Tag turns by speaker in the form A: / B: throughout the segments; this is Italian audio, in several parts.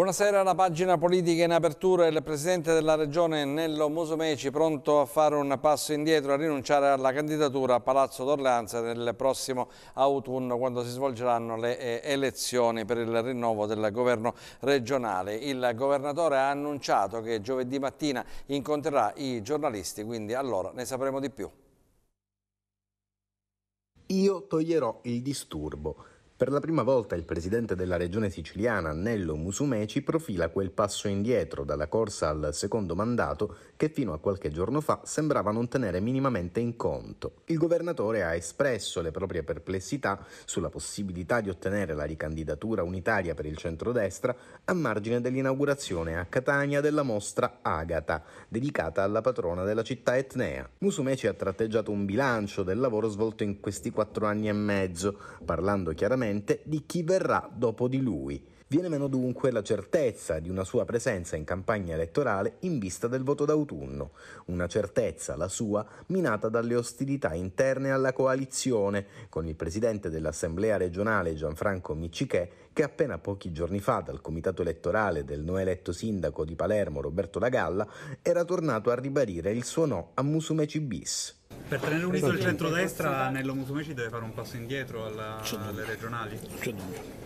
A: Buonasera, la pagina politica in apertura. Il Presidente della Regione Nello Musumeci pronto a fare un passo indietro e a rinunciare alla candidatura a Palazzo d'Orleanza nel prossimo autunno quando si svolgeranno le eh, elezioni per il rinnovo del governo regionale. Il governatore ha annunciato che giovedì mattina incontrerà i giornalisti, quindi allora ne sapremo di più.
B: Io toglierò il disturbo. Per la prima volta il presidente della regione siciliana Nello Musumeci profila quel passo indietro dalla corsa al secondo mandato che fino a qualche giorno fa sembrava non tenere minimamente in conto. Il governatore ha espresso le proprie perplessità sulla possibilità di ottenere la ricandidatura unitaria per il centrodestra a margine dell'inaugurazione a Catania della mostra Agata, dedicata alla patrona della città etnea. Musumeci ha tratteggiato un bilancio del lavoro svolto in questi quattro anni e mezzo, parlando chiaramente dipendente di chi verrà dopo di lui. Viene meno dunque la certezza di una sua presenza in campagna elettorale in vista del voto d'autunno, una certezza, la sua, minata dalle ostilità interne alla coalizione, con il presidente dell'Assemblea regionale Gianfranco Miccichè, che appena pochi giorni fa dal comitato elettorale del no eletto sindaco di Palermo Roberto La Galla era tornato a ribadire il suo no a Musumeci bis.
C: Per tenere unito il centrodestra, Nello Musumeci deve fare un passo indietro alla, alle regionali? C'è dubbio.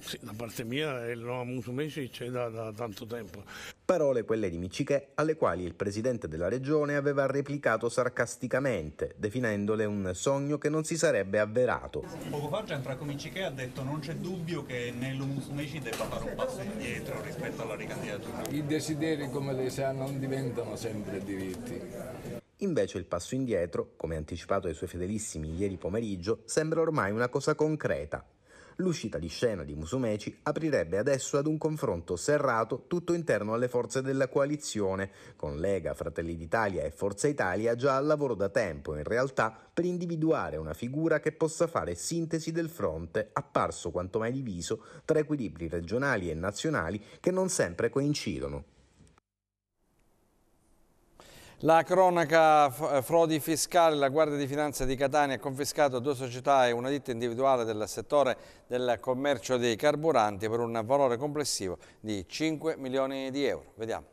C: Sì, da parte mia il Nello Musumeci c'è da, da
B: tanto tempo. Parole quelle di Micichè alle quali il presidente della regione aveva replicato sarcasticamente, definendole un sogno che non si sarebbe avverato.
D: Poco fa
E: Gianfranco Micichè ha detto non c'è dubbio che Nello Musumeci debba fare un passo indietro rispetto alla
C: ricandidatura. I desideri, come lei sa, non diventano sempre diritti.
B: Invece il passo indietro, come anticipato dai suoi fedelissimi ieri pomeriggio, sembra ormai una cosa concreta. L'uscita di scena di Musumeci aprirebbe adesso ad un confronto serrato tutto interno alle forze della coalizione, con Lega, Fratelli d'Italia e Forza Italia già al lavoro da tempo in realtà per individuare una figura che possa fare sintesi del fronte apparso quanto mai diviso tra equilibri regionali e nazionali che non sempre coincidono.
A: La cronaca frodi fiscali, la Guardia di Finanza di Catania ha confiscato due società e una ditta individuale del settore del commercio dei carburanti per un valore complessivo di 5 milioni di euro. Vediamo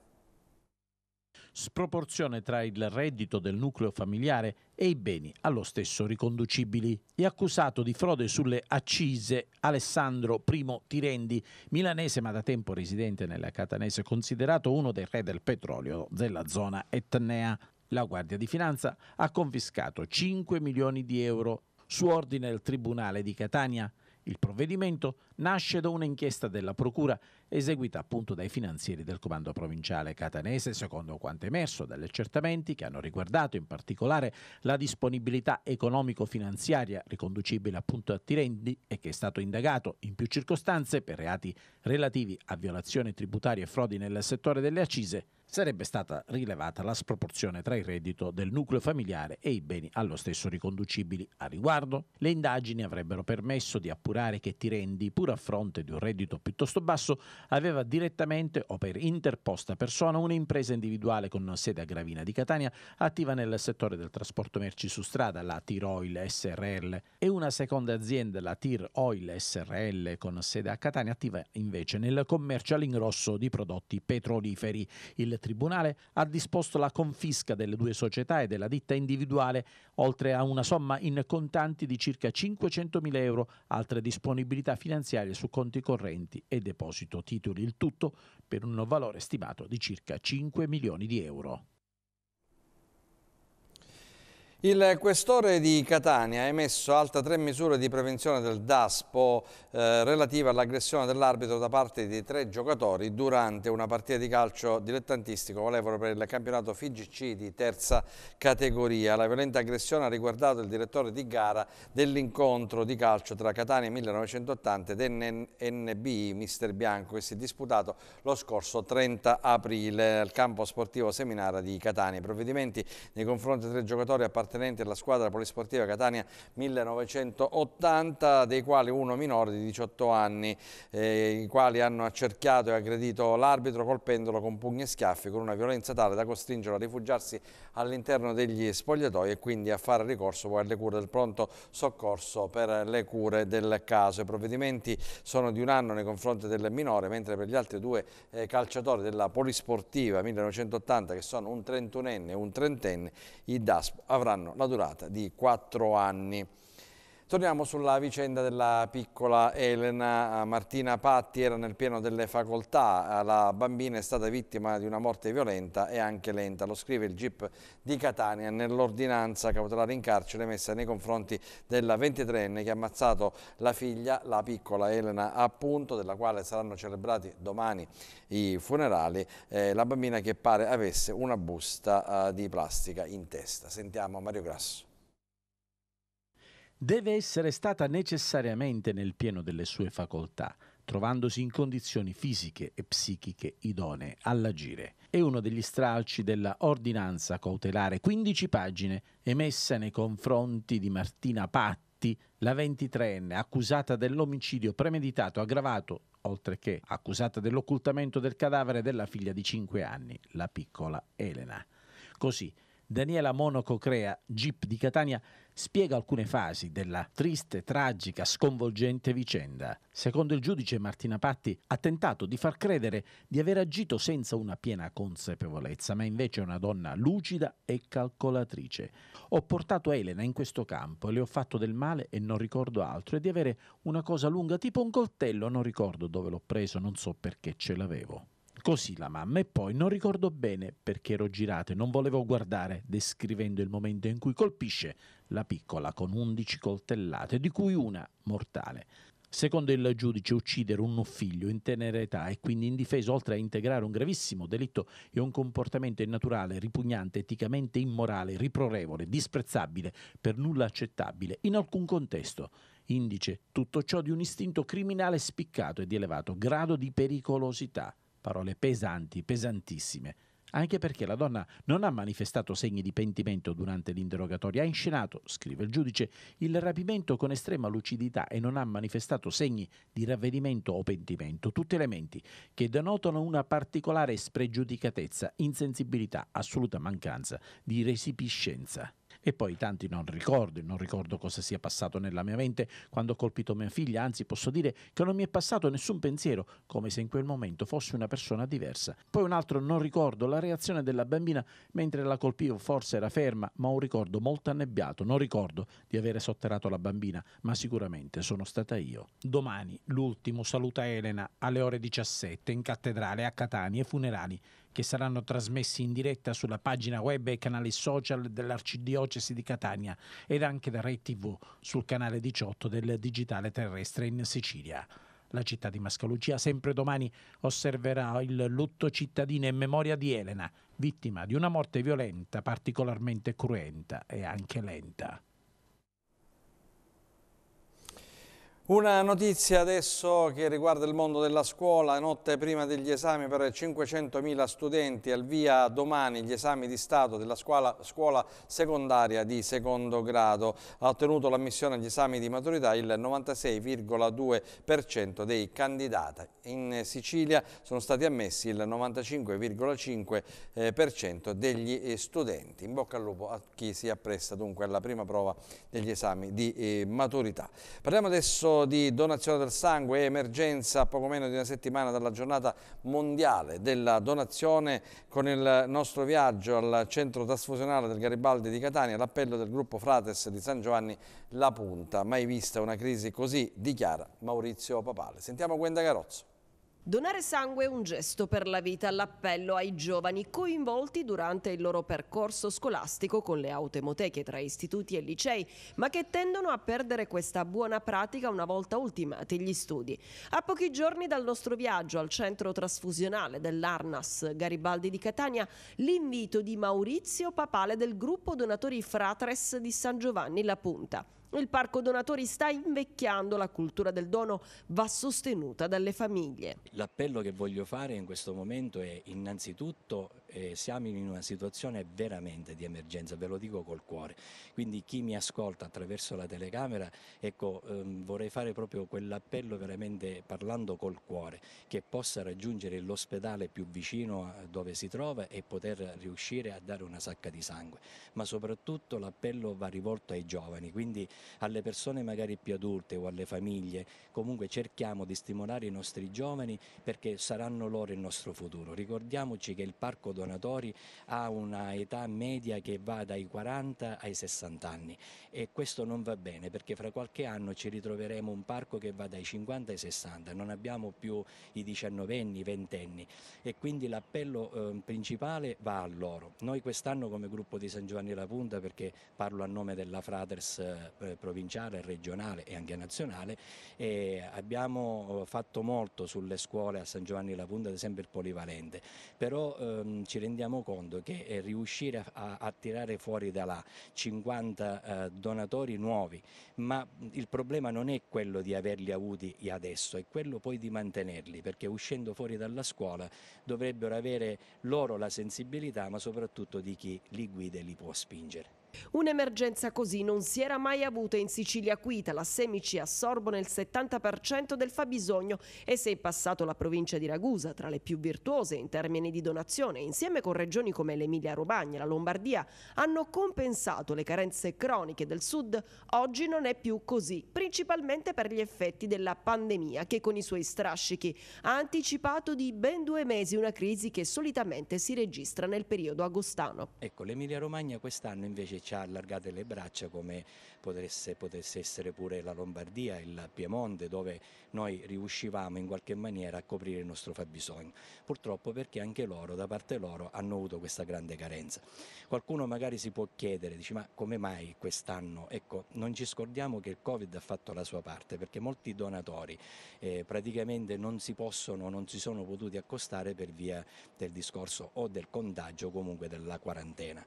E: sproporzione tra il reddito del nucleo familiare e i beni allo stesso riconducibili. È accusato di frode sulle accise Alessandro I Tirendi, milanese ma da tempo residente nella Catanese, considerato uno dei re del petrolio della zona etnea. La Guardia di Finanza ha confiscato 5 milioni di euro su ordine del Tribunale di Catania il provvedimento nasce da un'inchiesta della Procura eseguita appunto dai finanzieri del Comando Provinciale Catanese, secondo quanto emerso dagli accertamenti che hanno riguardato in particolare la disponibilità economico-finanziaria riconducibile appunto a Tirendi e che è stato indagato in più circostanze per reati relativi a violazione tributaria e frodi nel settore delle accise sarebbe stata rilevata la sproporzione tra il reddito del nucleo familiare e i beni allo stesso riconducibili. A riguardo, le indagini avrebbero permesso di appurare che Tirendi, pur a fronte di un reddito piuttosto basso, aveva direttamente o per interposta persona un'impresa individuale con sede a Gravina di Catania, attiva nel settore del trasporto merci su strada, la Tiroil SRL, e una seconda azienda, la Tir Oil SRL, con sede a Catania, attiva invece nel commercio all'ingrosso di prodotti petroliferi. Il Tribunale ha disposto la confisca delle due società e della ditta individuale, oltre a una somma in contanti di circa 500.000 euro, altre disponibilità finanziarie su conti correnti e deposito titoli, il tutto per un valore stimato di circa 5 milioni di euro.
A: Il questore di Catania ha emesso altre tre misure di prevenzione del DASPO eh, relative all'aggressione dell'arbitro da parte di tre giocatori durante una partita di calcio dilettantistico valevole per il campionato FIGC di terza categoria. La violenta aggressione ha riguardato il direttore di gara dell'incontro di calcio tra Catania 1980 ed NNB, Mister Bianco che si è disputato lo scorso 30 aprile al campo sportivo Seminara di Catania. I provvedimenti nei confronti dei tre giocatori appartenenti appartenenti alla squadra polisportiva Catania 1980, dei quali uno minore di 18 anni, eh, i quali hanno accerchiato e aggredito l'arbitro colpendolo con pugni e schiaffi con una violenza tale da costringerlo a rifugiarsi all'interno degli spogliatoi e quindi a fare ricorso poi alle cure del pronto soccorso per le cure del caso. I provvedimenti sono di un anno nei confronti del minore, mentre per gli altri due eh, calciatori della polisportiva 1980, che sono un 31enne e un trentenne, i DASP avranno avranno la durata di 4 anni. Torniamo sulla vicenda della piccola Elena. Ah, Martina Patti era nel pieno delle facoltà. Ah, la bambina è stata vittima di una morte violenta e anche lenta. Lo scrive il GIP di Catania nell'ordinanza cautelare in carcere messa nei confronti della 23enne che ha ammazzato la figlia, la piccola Elena, appunto, della quale saranno celebrati domani i funerali. Eh, la bambina che pare avesse una busta eh, di plastica in testa. Sentiamo Mario Grasso
E: deve essere stata necessariamente nel pieno delle sue facoltà, trovandosi in condizioni fisiche e psichiche idonee all'agire. È uno degli stralci della ordinanza cautelare, 15 pagine, emessa nei confronti di Martina Patti, la 23enne, accusata dell'omicidio premeditato aggravato, oltre che accusata dell'occultamento del cadavere della figlia di 5 anni, la piccola Elena. Così, Daniela Monaco Crea, GIP di Catania, spiega alcune fasi della triste, tragica, sconvolgente vicenda. Secondo il giudice Martina Patti ha tentato di far credere di aver agito senza una piena consapevolezza, ma invece è una donna lucida e calcolatrice. Ho portato Elena in questo campo, le ho fatto del male e non ricordo altro, e di avere una cosa lunga tipo un coltello, non ricordo dove l'ho preso, non so perché ce l'avevo. Così la mamma e poi non ricordo bene perché ero girato e non volevo guardare, descrivendo il momento in cui colpisce la piccola con 11 coltellate, di cui una mortale. Secondo il giudice uccidere un figlio in tenera età e quindi indifeso, oltre a integrare un gravissimo delitto e un comportamento innaturale, ripugnante, eticamente immorale, riprorevole, disprezzabile, per nulla accettabile, in alcun contesto, indice tutto ciò di un istinto criminale spiccato e di elevato grado di pericolosità. Parole pesanti, pesantissime. Anche perché la donna non ha manifestato segni di pentimento durante l'interrogatorio, ha inscenato, scrive il giudice, il rapimento con estrema lucidità e non ha manifestato segni di ravvedimento o pentimento, tutti elementi che denotano una particolare spregiudicatezza, insensibilità, assoluta mancanza di resipiscenza. E poi tanti non ricordo, non ricordo cosa sia passato nella mia mente quando ho colpito mia figlia, anzi posso dire che non mi è passato nessun pensiero, come se in quel momento fossi una persona diversa. Poi un altro non ricordo la reazione della bambina mentre la colpivo, forse era ferma, ma un ricordo molto annebbiato, non ricordo di avere sotterrato la bambina, ma sicuramente sono stata io. Domani l'ultimo saluta Elena alle ore 17 in cattedrale a Catania e funerali che saranno trasmessi in diretta sulla pagina web e canali social dell'Arcidiocesi di Catania ed anche da Rai TV sul canale 18 del digitale terrestre in Sicilia. La città di Mascalucia sempre domani osserverà il lutto cittadino in memoria di Elena, vittima di una morte violenta, particolarmente cruenta e anche lenta.
A: Una notizia adesso che riguarda il mondo della scuola, notte prima degli esami per 500.000 studenti, al via domani gli esami di Stato della scuola, scuola secondaria di secondo grado. Ha ottenuto l'ammissione agli esami di maturità il 96,2% dei candidati. In Sicilia sono stati ammessi il 95,5% eh, degli eh, studenti. In bocca al lupo a chi si appresta dunque alla prima prova degli esami di eh, maturità. Parliamo adesso di donazione del sangue e emergenza poco meno di una settimana dalla giornata mondiale della donazione con il nostro viaggio al centro trasfusionale del Garibaldi di Catania, l'appello del gruppo Frates di San Giovanni La Punta. Mai vista una crisi così, dichiara Maurizio Papale. Sentiamo Gwenda Garozzo.
F: Donare sangue è un gesto per la vita, l'appello ai giovani coinvolti durante il loro percorso scolastico con le autoemoteche tra istituti e licei, ma che tendono a perdere questa buona pratica una volta ultimati gli studi. A pochi giorni dal nostro viaggio al centro trasfusionale dell'Arnas Garibaldi di Catania, l'invito di Maurizio Papale del gruppo donatori Fratres di San Giovanni La Punta. Il parco donatori sta invecchiando, la cultura del dono va sostenuta dalle famiglie.
G: L'appello che voglio fare in questo momento è innanzitutto eh, siamo in una situazione veramente di emergenza, ve lo dico col cuore. Quindi chi mi ascolta attraverso la telecamera, ecco, ehm, vorrei fare proprio quell'appello veramente parlando col cuore, che possa raggiungere l'ospedale più vicino dove si trova e poter riuscire a dare una sacca di sangue. Ma soprattutto l'appello va rivolto ai giovani, quindi alle persone magari più adulte o alle famiglie, comunque cerchiamo di stimolare i nostri giovani perché saranno loro il nostro futuro. Ricordiamoci che il parco donatori ha una età media che va dai 40 ai 60 anni e questo non va bene perché fra qualche anno ci ritroveremo un parco che va dai 50 ai 60, non abbiamo più i diciannovenni, i ventenni e quindi l'appello eh, principale va a loro. Noi quest'anno come gruppo di San Giovanni La Punta, perché parlo a nome della Fraters eh, provinciale, regionale e anche nazionale, eh, abbiamo fatto molto sulle scuole a San Giovanni La Punta, ad esempio il polivalente, però ehm, ci rendiamo conto che eh, riuscire a, a tirare fuori da là 50 eh, donatori nuovi, ma il problema non è quello di averli avuti adesso, è quello poi di mantenerli, perché uscendo fuori dalla scuola dovrebbero avere loro la sensibilità, ma soprattutto di chi li guida e li può spingere.
F: Un'emergenza così non si era mai avuta in Sicilia Quita, la Semici assorbono il 70% del fabbisogno e se in passato la provincia di Ragusa, tra le più virtuose in termini di donazione, insieme con regioni come l'Emilia Romagna e la Lombardia, hanno compensato le carenze croniche del sud, oggi non è più così, principalmente per gli effetti della pandemia che con i suoi strascichi ha anticipato di ben due mesi una crisi che solitamente si registra nel periodo agostano. Ecco, l'Emilia Romagna quest'anno invece
G: che ci ha allargato le braccia come potesse, potesse essere pure la Lombardia, il Piemonte, dove noi riuscivamo in qualche maniera a coprire il nostro fabbisogno. Purtroppo perché anche loro, da parte loro, hanno avuto questa grande carenza. Qualcuno magari si può chiedere, dice, ma come mai quest'anno? Ecco, non ci scordiamo che il Covid ha fatto la sua parte, perché molti donatori eh, praticamente non si possono, non si sono potuti accostare per via del discorso o del contagio comunque della quarantena.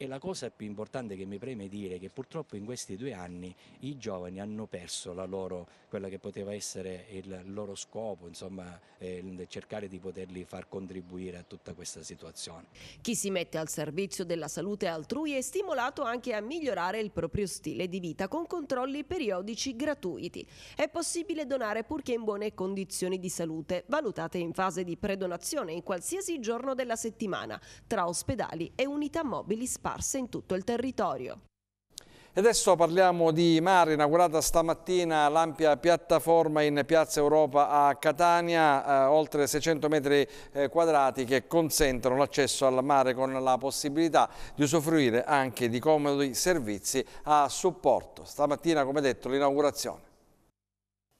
G: E la cosa più importante che mi preme dire è che purtroppo in questi due anni i giovani hanno perso loro, quella che poteva essere il loro scopo, insomma, eh, cercare di poterli far
F: contribuire a tutta questa
G: situazione.
F: Chi si mette al servizio della salute altrui è stimolato anche a migliorare il proprio stile di vita con controlli periodici gratuiti. È possibile donare purché in buone condizioni di salute, valutate in fase di predonazione in qualsiasi giorno della settimana, tra ospedali e unità mobili spaziali sparse in tutto il territorio.
A: E adesso parliamo di mare, inaugurata stamattina l'ampia piattaforma in Piazza Europa a Catania, eh, oltre 600 metri eh, quadrati che consentono l'accesso al mare con la possibilità di usufruire anche di comodi servizi a supporto. Stamattina, come detto, l'inaugurazione.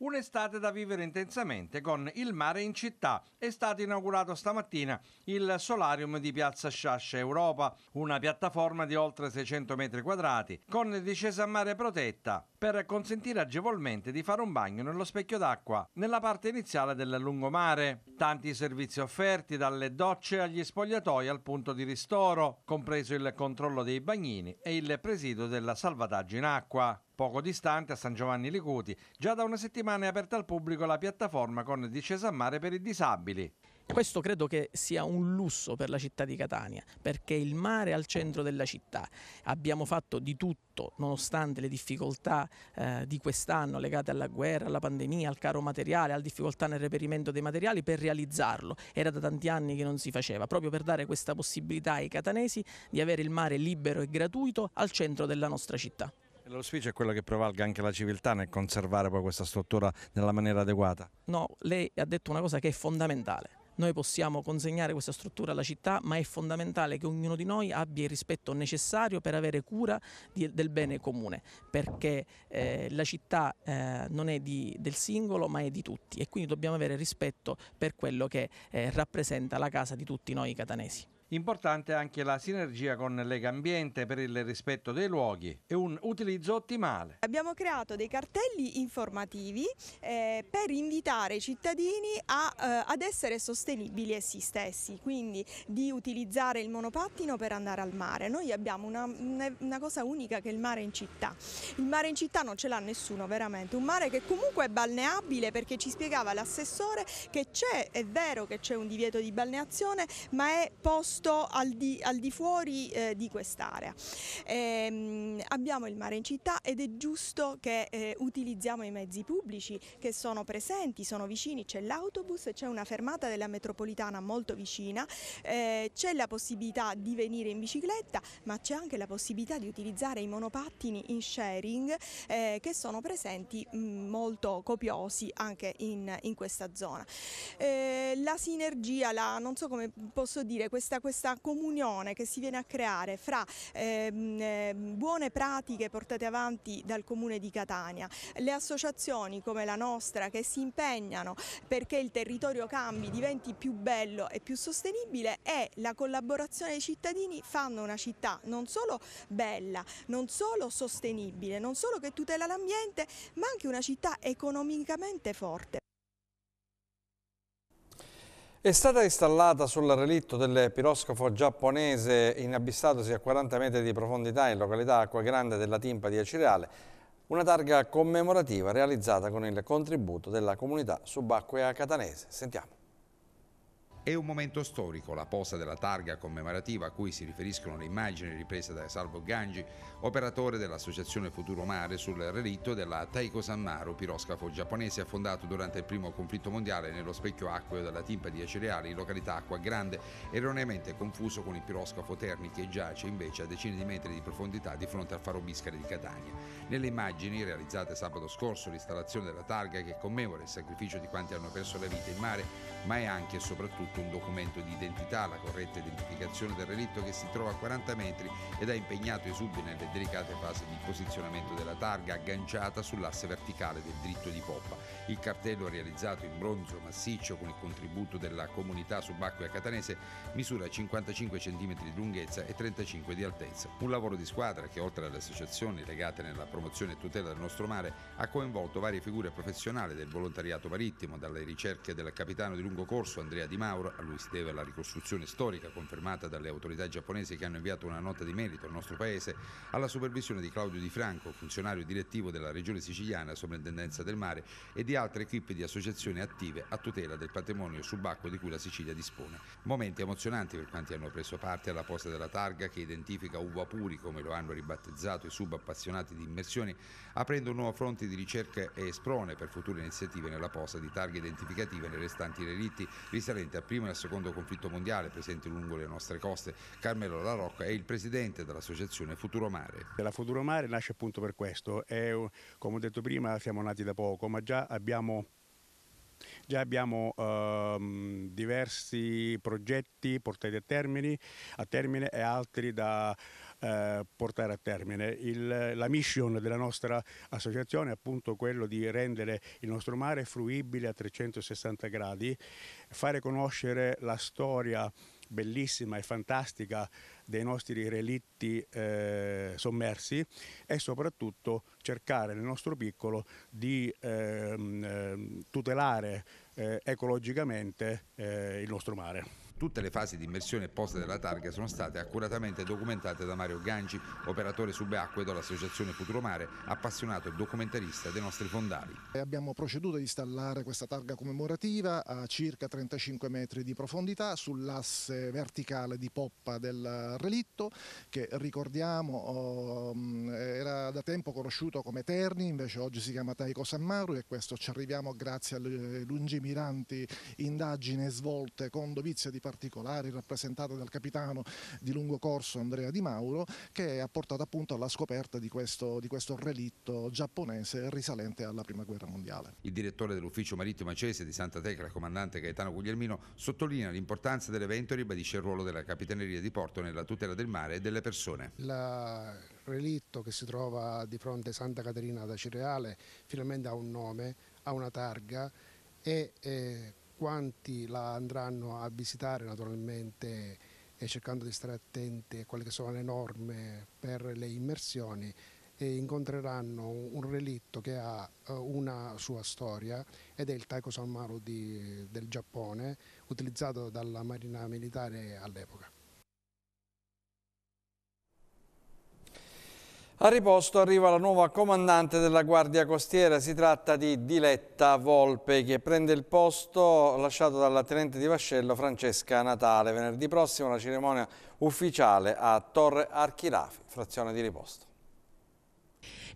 A: Un'estate da vivere intensamente con il mare in città. È stato inaugurato stamattina il solarium di Piazza Sciascia Europa, una piattaforma di oltre 600 metri quadrati, con discesa a mare protetta per consentire agevolmente di fare un bagno nello specchio d'acqua nella parte iniziale del lungomare. Tanti servizi offerti, dalle docce agli spogliatoi al punto di ristoro, compreso il controllo dei bagnini e il presidio del salvataggio in acqua. Poco distante a San Giovanni Licuti, già da una settimana è aperta al pubblico la piattaforma con discesa a mare per i disabili. Questo credo che
E: sia un lusso per la città di Catania, perché il mare è al centro della città. Abbiamo fatto di tutto, nonostante le difficoltà eh, di quest'anno legate alla guerra, alla pandemia, al caro materiale, alla difficoltà nel reperimento dei materiali, per realizzarlo. Era da tanti anni che non si faceva, proprio per dare questa possibilità ai catanesi di avere il mare libero e gratuito al centro della nostra città.
A: L'auspicio è quello che prevalga anche la civiltà nel conservare poi questa struttura nella maniera adeguata?
E: No, lei ha detto una cosa che è fondamentale noi possiamo consegnare questa struttura alla città, ma è fondamentale che ognuno di noi abbia il rispetto necessario per avere cura di, del bene comune, perché eh, la città eh, non è di, del singolo, ma è di tutti e quindi dobbiamo avere rispetto per quello che eh, rappresenta la
A: casa di tutti noi catanesi. Importante anche la sinergia con Lega Ambiente per il rispetto dei luoghi e un utilizzo ottimale.
H: Abbiamo creato dei cartelli informativi eh, per invitare i cittadini a, eh, ad essere sostenibili essi stessi, quindi di utilizzare il monopattino per andare al mare. Noi abbiamo una, una cosa unica che è il mare in città. Il mare in città non ce l'ha nessuno veramente, un mare che comunque è balneabile perché ci spiegava l'assessore che c'è, è vero che c'è un divieto di balneazione, ma è posto giusto al di, al di fuori eh, di quest'area. Ehm, abbiamo il mare in città ed è giusto che eh, utilizziamo i mezzi pubblici che sono presenti, sono vicini, c'è l'autobus, c'è una fermata della metropolitana molto vicina, eh, c'è la possibilità di venire in bicicletta ma c'è anche la possibilità di utilizzare i monopattini in sharing eh, che sono presenti mh, mm, molto copiosi anche in, in questa zona. Eh, la sinergia, la, non so come posso dire, questa questione questa comunione che si viene a creare fra ehm, ehm, buone pratiche portate avanti dal comune di Catania, le associazioni come la nostra che si impegnano perché il territorio cambi, diventi più bello e più sostenibile e la collaborazione dei cittadini fanno una città non solo bella, non solo sostenibile, non solo che tutela l'ambiente, ma anche una città economicamente forte.
A: È stata installata sul relitto del piroscafo giapponese inabissatosi a 40 metri di profondità in località Acqua Grande della Timpa di Acireale una targa commemorativa realizzata con il
I: contributo della comunità subacquea catanese. Sentiamo. È un momento storico, la posa della targa commemorativa a cui si riferiscono le immagini riprese da Salvo Gangi, operatore dell'associazione Futuro Mare sul relitto della Taiko Sanmaru, piroscafo giapponese affondato durante il primo conflitto mondiale nello specchio acqueo della timpa di Acereali in località Acqua Grande, erroneamente confuso con il piroscafo Terni che giace invece a decine di metri di profondità di fronte al faro Biscari di Catania. Nelle immagini realizzate sabato scorso l'installazione della targa che commemora il sacrificio di quanti hanno perso la vita in mare, ma è anche e soprattutto con un documento di identità, la corretta identificazione del relitto che si trova a 40 metri ed è impegnato i subi nelle delicate fasi di posizionamento della targa agganciata sull'asse verticale del dritto di poppa. Il cartello realizzato in bronzo massiccio con il contributo della comunità subacquea catanese misura 55 cm di lunghezza e 35 di altezza. Un lavoro di squadra che oltre alle associazioni legate nella promozione e tutela del nostro mare ha coinvolto varie figure professionali del volontariato marittimo, dalle ricerche del capitano di lungo corso Andrea Di Mauro Mauro, a lui si deve la ricostruzione storica confermata dalle autorità giapponesi che hanno inviato una nota di merito al nostro paese, alla supervisione di Claudio Di Franco, funzionario direttivo della regione siciliana, sovrintendenza del mare e di altre equip di associazioni attive a tutela del patrimonio subacqueo di cui la Sicilia dispone. Momenti emozionanti per quanti hanno preso parte alla posta della targa che identifica Uva Puri, come lo hanno ribattezzato i subappassionati di immersioni, aprendo un nuovo fronte di ricerca e sprone per future iniziative nella posta di targhe identificative nei restanti relitti risalenti a primo e il secondo conflitto mondiale presenti lungo le nostre coste, Carmelo La Rocca è il presidente dell'associazione Futuro Mare. La Futuro Mare nasce appunto per questo, è, come ho detto prima siamo nati da poco, ma già
E: abbiamo Già abbiamo ehm, diversi progetti portati a termine, a termine e altri da eh, portare a termine. Il, la mission della nostra associazione è appunto quello di rendere il nostro mare fruibile a 360 gradi, fare conoscere la storia bellissima e fantastica dei nostri relitti eh, sommersi e soprattutto cercare nel nostro piccolo di eh, tutelare
I: eh, ecologicamente eh, il nostro mare. Tutte le fasi di immersione e posta della targa sono state accuratamente documentate da Mario Gangi, operatore subacqueo dell'Associazione Futuro Mare, appassionato e documentarista dei nostri fondali.
C: Abbiamo proceduto ad installare questa targa commemorativa a circa 35 metri di profondità sull'asse verticale di poppa del relitto che ricordiamo oh, mm, era da tempo conosciuto come Terni, invece oggi si chiama Taiko Sammaru e questo ci arriviamo grazie alle lungimiranti indagini svolte con dovizia di particolari rappresentate dal capitano di lungo corso Andrea Di Mauro che ha portato appunto alla scoperta di questo, di questo relitto giapponese risalente alla prima guerra mondiale.
I: Il direttore dell'ufficio marittimo accese di Santa Tecla, comandante Gaetano Guglielmino, sottolinea l'importanza dell'evento e ribadisce il ruolo della capitaneria di Porto nella tutela del mare e delle persone.
C: Il relitto che si trova di fronte a Santa Caterina da Cireale finalmente ha un nome, ha una targa e eh, quanti la andranno a visitare naturalmente e eh, cercando di stare attenti a quelle che sono le norme per le immersioni e incontreranno un relitto che ha eh, una sua storia ed è il Taiko Sanmaru di, del Giappone utilizzato dalla marina militare all'epoca.
A: A riposto arriva la nuova comandante della Guardia Costiera, si tratta di Diletta Volpe che prende il posto lasciato dalla tenente di Vascello Francesca Natale. Venerdì prossimo la cerimonia ufficiale a Torre Archirafi, frazione di riposto.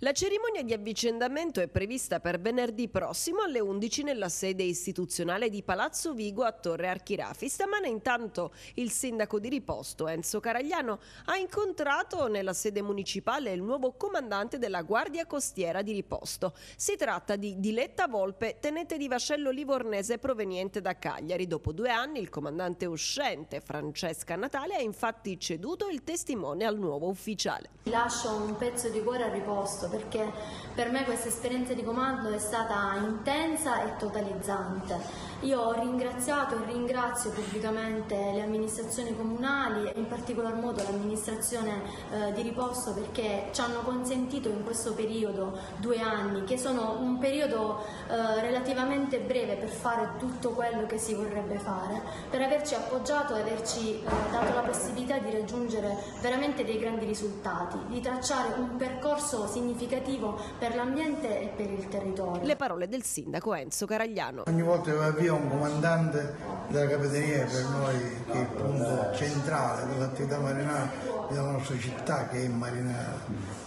F: La cerimonia di avvicendamento è prevista per venerdì prossimo alle 11 nella sede istituzionale di Palazzo Vigo a Torre Archirafi. Stamane intanto il sindaco di Riposto, Enzo Caragliano, ha incontrato nella sede municipale il nuovo comandante della Guardia Costiera di Riposto. Si tratta di Diletta Volpe, tenente di vascello livornese proveniente da Cagliari. Dopo due anni il comandante uscente Francesca Natale ha infatti ceduto il testimone al nuovo ufficiale. Lascio
H: un pezzo di cuore a Riposto perché per me questa esperienza di comando è stata intensa e totalizzante. Io ho ringraziato e ringrazio pubblicamente le amministrazioni comunali, e in particolar modo l'amministrazione eh, di Riposto perché ci hanno consentito in questo periodo due anni, che sono un periodo eh, relativamente breve per fare tutto quello che si vorrebbe fare, per averci appoggiato e averci eh, dato la possibilità di raggiungere veramente dei grandi risultati, di tracciare un percorso significativo per l'ambiente e per il territorio. Le parole del sindaco
F: Enzo Caragliano.
C: Ogni volta che avvio sia un comandante della capitaneria per noi che è il punto centrale dell'attività marinara della nostra città che è marinara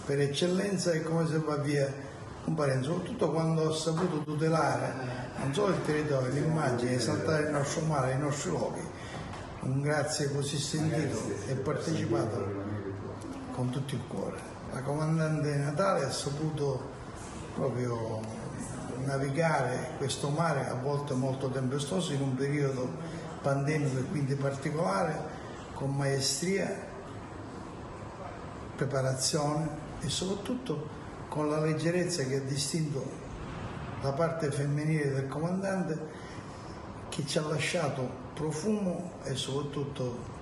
C: per eccellenza e come se va via un parente, soprattutto quando ha saputo tutelare non solo il territorio, l'immagine, esaltare il nostro mare, i nostri luoghi. Un grazie così sentito e partecipato con tutto il cuore. La comandante Natale ha saputo proprio navigare questo mare a volte molto tempestoso in un periodo pandemico e quindi particolare con maestria, preparazione e soprattutto con la leggerezza che ha distinto la parte femminile del comandante che ci ha lasciato profumo e soprattutto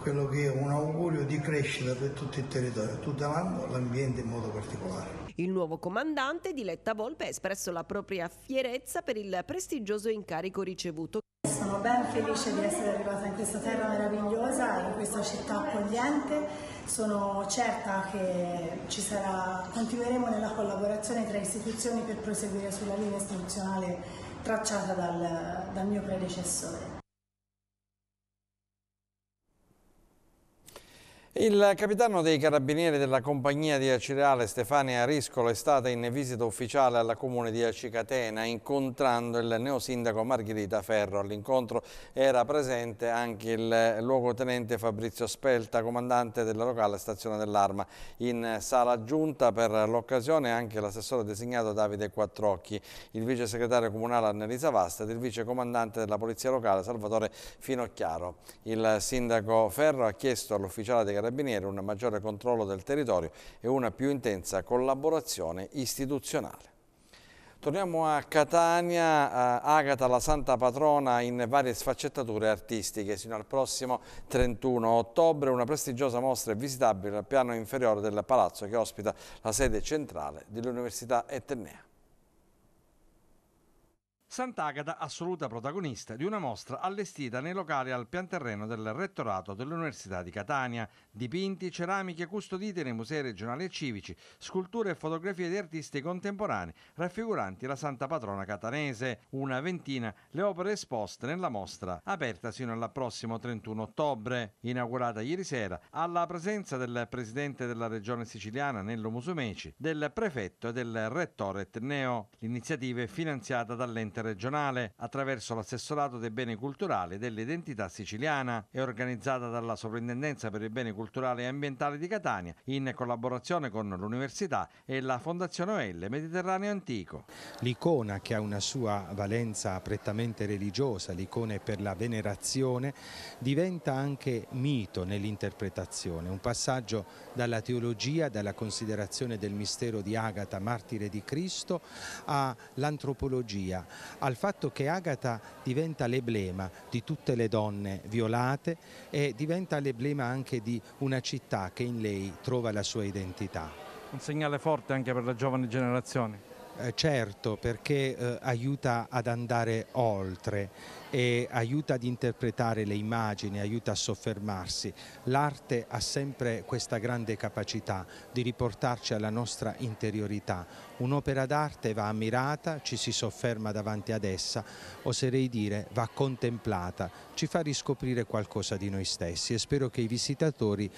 C: quello che è un augurio di crescita per tutto il territorio, tutelando l'ambiente in modo particolare.
F: Il nuovo comandante, Diletta Volpe, ha espresso la propria fierezza per il prestigioso incarico ricevuto. Sono ben felice di essere
H: arrivata in questa terra meravigliosa, in questa città accogliente. Sono certa che ci sarà, continueremo nella collaborazione tra istituzioni per proseguire sulla linea istituzionale tracciata dal, dal mio predecessore.
A: Il capitano dei carabinieri della compagnia di Acireale Stefania Riscolo è stata in visita ufficiale alla comune di Acicatena incontrando il neosindaco Margherita Ferro. All'incontro era presente anche il luogotenente Fabrizio Spelta, comandante della locale stazione dell'Arma. In sala giunta per l'occasione anche l'assessore designato Davide Quattrocchi, il vice segretario comunale Annelisa Vasta ed il vice comandante della polizia locale Salvatore Finocchiaro. Il sindaco Ferro ha chiesto all'ufficiale dei carabinieri Carabinieri, un maggiore controllo del territorio e una più intensa collaborazione istituzionale. Torniamo a Catania, Agata la Santa Patrona in varie sfaccettature artistiche sino al prossimo 31 ottobre, una prestigiosa mostra è visitabile al piano inferiore del palazzo che ospita la sede centrale dell'Università Etnea. Sant'Agata, assoluta protagonista di una mostra allestita nei locali al pian terreno del Rettorato dell'Università di Catania. Dipinti, ceramiche custodite nei musei regionali e civici, sculture e fotografie di artisti contemporanei raffiguranti la Santa Patrona catanese. Una ventina le opere esposte nella mostra, aperta sino al prossimo 31 ottobre. Inaugurata ieri sera, alla presenza del Presidente della Regione Siciliana, Nello Musumeci, del Prefetto e del Rettore Etneo. L'iniziativa è finanziata dall'ente interregionale attraverso l'assessorato dei beni culturali e dell'identità siciliana. È organizzata dalla Sovrintendenza per i beni culturali e ambientali di Catania in collaborazione con l'Università e la Fondazione OL Mediterraneo Antico.
D: L'icona che ha una sua valenza prettamente religiosa, l'icona è per la venerazione, diventa anche mito nell'interpretazione, un passaggio dalla teologia, dalla considerazione del mistero di Agata, martire di Cristo, all'antropologia, al fatto che Agata diventa l'eblema di tutte le donne violate e diventa l'eblema anche di una città che in lei trova la sua identità. Un segnale forte anche per la giovane generazione. Eh, certo perché eh, aiuta ad andare oltre e aiuta ad interpretare le immagini, aiuta a soffermarsi. L'arte ha sempre questa grande capacità di riportarci alla nostra interiorità. Un'opera d'arte va ammirata, ci si sofferma davanti ad essa, oserei dire va contemplata, ci fa riscoprire qualcosa di noi stessi e spero che i visitatori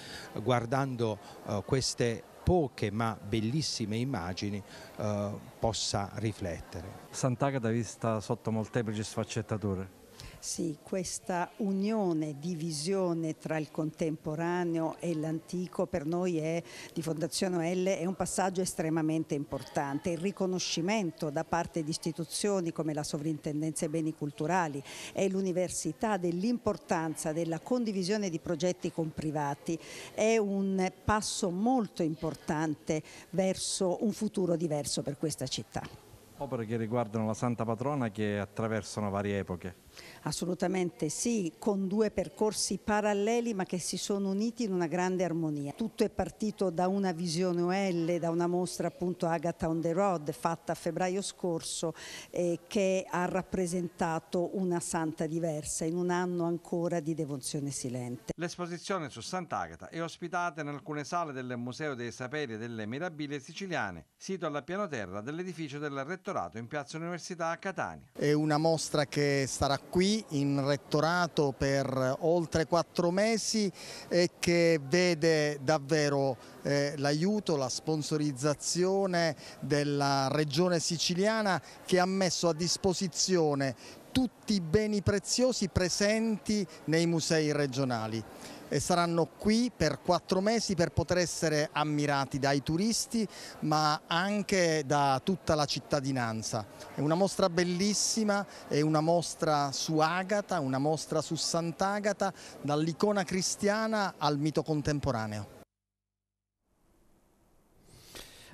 D: guardando eh, queste poche ma bellissime immagini eh, possa riflettere. Sant'Agata
A: vista sotto molteplici sfaccettature.
F: Sì, questa unione, divisione tra il contemporaneo e l'antico per noi è, di Fondazione OL è un passaggio estremamente importante. Il riconoscimento da parte di istituzioni come la Sovrintendenza ai Beni Culturali e l'Università dell'importanza della condivisione di progetti con privati è un passo molto importante verso un futuro diverso per questa città.
A: Opere che riguardano la Santa Patrona che attraversano varie epoche.
F: Assolutamente sì, con due percorsi paralleli ma che si sono uniti in una grande armonia. Tutto è partito da una visione OL, da una mostra appunto Agatha on the Road fatta a febbraio scorso eh, che ha rappresentato una santa diversa in un anno ancora di devozione silente.
A: L'esposizione su Sant'Agata è ospitata in alcune sale del Museo dei Saperi e delle Mirabilie Siciliane, sito alla pianoterra dell'edificio del Rettorato in Piazza Università a Catania.
C: È una mostra che starà qui in rettorato per eh, oltre quattro mesi e che vede davvero eh, l'aiuto, la
A: sponsorizzazione della regione siciliana che ha messo a disposizione tutti i beni preziosi presenti nei musei regionali e saranno qui per quattro mesi per poter essere ammirati dai
C: turisti ma anche da tutta la cittadinanza. È una mostra bellissima, è una mostra su Agata, una mostra su Sant'Agata, dall'icona cristiana al mito contemporaneo.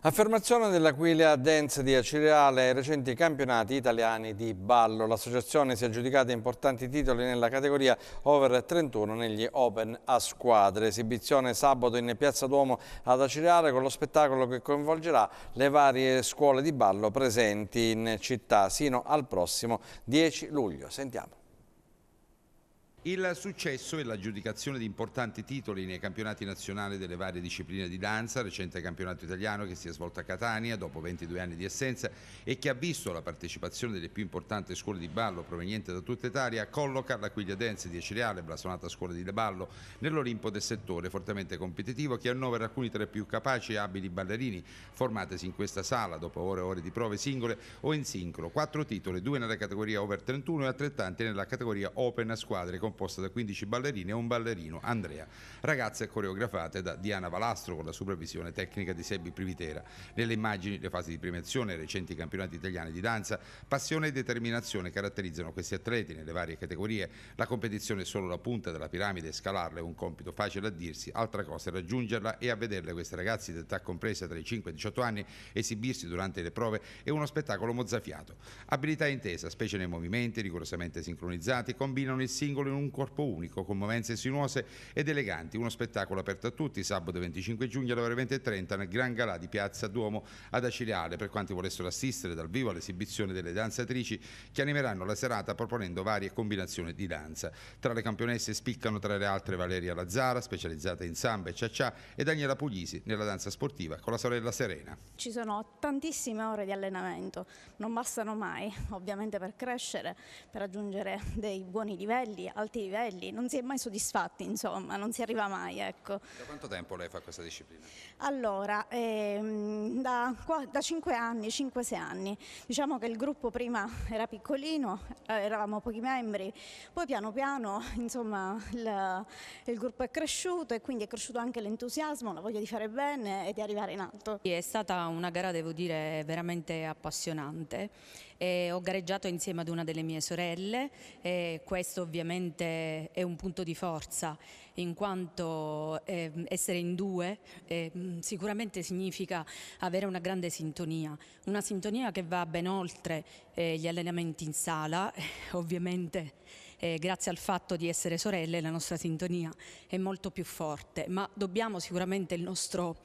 A: Affermazione della Quilea Dance di Acireale ai recenti campionati italiani di ballo. L'associazione si è aggiudicata importanti titoli nella categoria over 31 negli Open a squadre. Esibizione sabato in Piazza Duomo ad Acireale con lo spettacolo che coinvolgerà le varie scuole di ballo presenti in città sino al
I: prossimo 10 luglio. Sentiamo. Il successo e l'aggiudicazione di importanti titoli nei campionati nazionali delle varie discipline di danza, recente campionato italiano che si è svolto a Catania dopo 22 anni di essenza e che ha visto la partecipazione delle più importanti scuole di ballo provenienti da tutta Italia, colloca la Quiglia Dance di Ecireale, blasonata scuola di ballo, nell'Olimpo del settore fortemente competitivo che annovera alcuni tra i più capaci e abili ballerini, formatesi in questa sala dopo ore e ore di prove singole o in sincro. Quattro titoli, due nella categoria over 31 e altrettanti nella categoria open a squadre. Con composta da 15 ballerini e un ballerino, Andrea, ragazze coreografate da Diana Valastro con la supervisione tecnica di Sebi Privitera. Nelle immagini le fasi di premiazione, i recenti campionati italiani di danza, passione e determinazione caratterizzano questi atleti nelle varie categorie. La competizione è solo la punta della piramide, scalarla è un compito facile a dirsi, altra cosa è raggiungerla e a vederle questi ragazzi d'età compresa tra i 5 e i 18 anni esibirsi durante le prove è uno spettacolo mozzafiato. Abilità intesa, specie nei movimenti rigorosamente sincronizzati, combinano il singolo in un corpo unico, con movenze sinuose ed eleganti. Uno spettacolo aperto a tutti sabato 25 giugno alle ore 20.30 nel Gran Galà di Piazza Duomo ad Acireale per quanti volessero assistere dal vivo all'esibizione delle danzatrici che animeranno la serata proponendo varie combinazioni di danza. Tra le campionesse spiccano tra le altre Valeria Lazzara, specializzata in samba e ciaccià, e Daniela Puglisi nella danza sportiva con la sorella Serena.
H: Ci sono tantissime ore di allenamento, non bastano mai, ovviamente per crescere, per raggiungere dei buoni livelli, al alti livelli, non si è mai soddisfatti, insomma, non si arriva mai. Ecco. Da
I: quanto tempo lei fa questa disciplina?
H: Allora, ehm, da, da 5 anni, 5-6 anni. Diciamo che il gruppo prima era piccolino, eh, eravamo pochi membri, poi piano piano insomma, il, il, gruppo è cresciuto e quindi è cresciuto anche l'entusiasmo, la voglia di fare bene e di arrivare in alto. È stata una gara, devo dire, veramente appassionante e eh, ho gareggiato insieme ad una delle mie sorelle e questo ovviamente è un punto di forza in quanto eh, essere in due eh, sicuramente significa avere una grande sintonia, una sintonia che va ben oltre eh, gli allenamenti in sala, ovviamente eh, grazie al fatto di essere sorelle la nostra sintonia è molto più forte, ma dobbiamo sicuramente il nostro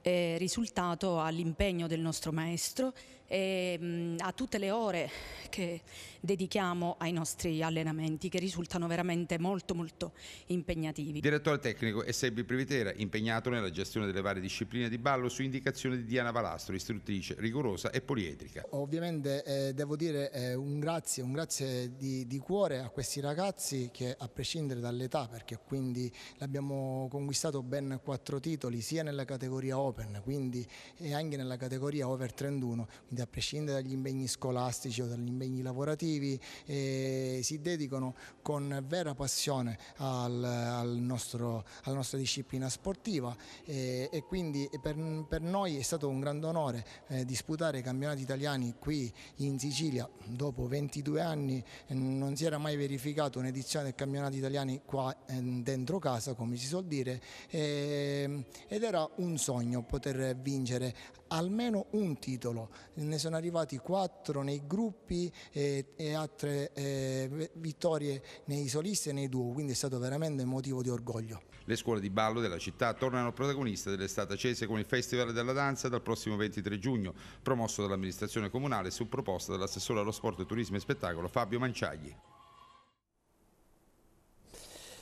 H: eh, risultato all'impegno del nostro maestro e ehm, a tutte le ore che dedichiamo ai nostri allenamenti che risultano veramente molto molto impegnativi.
I: Direttore tecnico Esebi Privitera, impegnato nella gestione delle varie discipline di ballo su indicazione di Diana Valastro, istruttrice rigorosa e poliedrica.
C: Ovviamente eh, devo dire eh, un grazie, un grazie di, di cuore a questi ragazzi che a prescindere dall'età, perché quindi abbiamo conquistato ben quattro titoli sia nella categoria Open quindi, e anche nella categoria Over 31, quindi quindi a prescindere dagli impegni scolastici o dagli impegni lavorativi, eh, si dedicano con vera passione al, al nostro, alla nostra disciplina sportiva eh, e quindi per, per, noi è stato un grande onore eh, disputare i campionati italiani qui in Sicilia. Dopo 22 anni non si era mai verificata un'edizione del campionato italiano qua eh, dentro casa, come si suol dire, ehm, ed era un sogno poter vincere almeno un titolo, ne sono arrivati quattro nei gruppi e, eh, e altre eh, vittorie nei solisti e nei duo, quindi è stato veramente motivo di orgoglio.
I: Le scuole di ballo della città tornano protagoniste dell'estate cese con il Festival della Danza dal prossimo 23 giugno, promosso dall'amministrazione comunale su proposta dell'assessore allo sport, turismo e spettacolo Fabio Manciagli.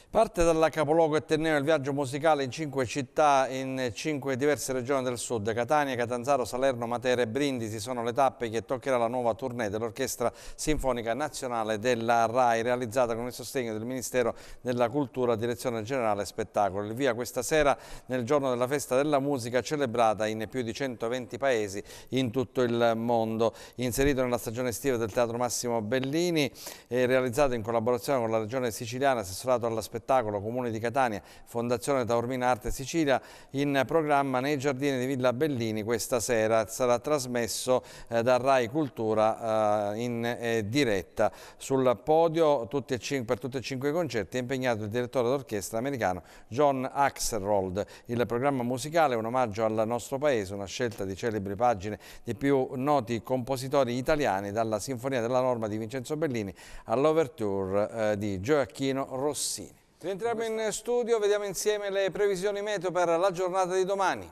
I: Parte dalla
A: capoluogo eterneo il viaggio musicale in cinque città in cinque diverse regioni del sud. Catania, Catanzaro, Salerno, Matera e Brindisi sono le tappe che toccherà la nuova tournée dell'Orchestra Sinfonica Nazionale della RAI realizzata con il sostegno del Ministero della Cultura, Direzione Generale Spettacolo. Il via questa sera nel giorno della festa della musica celebrata in più di 120 paesi in tutto il mondo. Inserito nella stagione estiva del Teatro Massimo Bellini e realizzato in collaborazione con la Regione Siciliana, assessorato alla spettacolo spettacolo Comune di Catania, Fondazione Taormina Arte Sicilia, in programma nei giardini di Villa Bellini questa sera. Sarà trasmesso eh, da Rai Cultura eh, in eh, diretta. Sul podio tutti e cinque, per tutti e cinque i concerti è impegnato il direttore d'orchestra americano John Axelrod. Il programma musicale è un omaggio al nostro paese, una scelta di celebri pagine di più noti compositori italiani, dalla Sinfonia della Norma di Vincenzo Bellini all'Overture eh, di Gioacchino Rossini. Rientriamo in studio, vediamo insieme le previsioni meteo per la giornata di domani.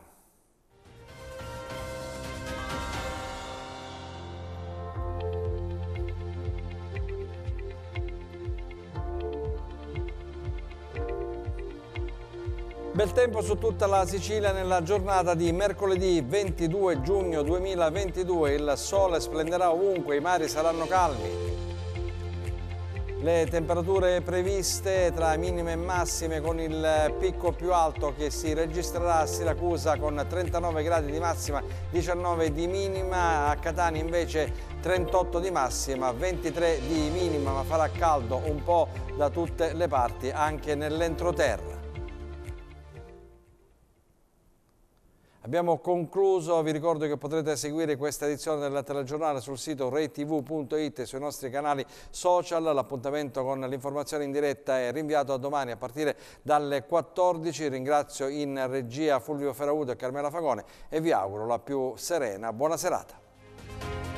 A: Bel tempo su tutta la Sicilia nella giornata di mercoledì 22 giugno 2022. Il sole splenderà ovunque, i mari saranno calmi. Le temperature previste tra minime e massime con il picco più alto che si registrerà a Siracusa con 39 gradi di massima, 19 di minima, a Catania invece 38 di massima, 23 di minima, ma farà caldo un po' da tutte le parti, anche nell'entroterra. Abbiamo concluso, vi ricordo che potrete seguire questa edizione della telegiornale sul sito retv.it e sui nostri canali social. L'appuntamento con l'informazione in diretta è rinviato a domani a partire dalle 14. Ringrazio in regia Fulvio Ferraudo e Carmela Fagone e vi auguro la più serena buona serata.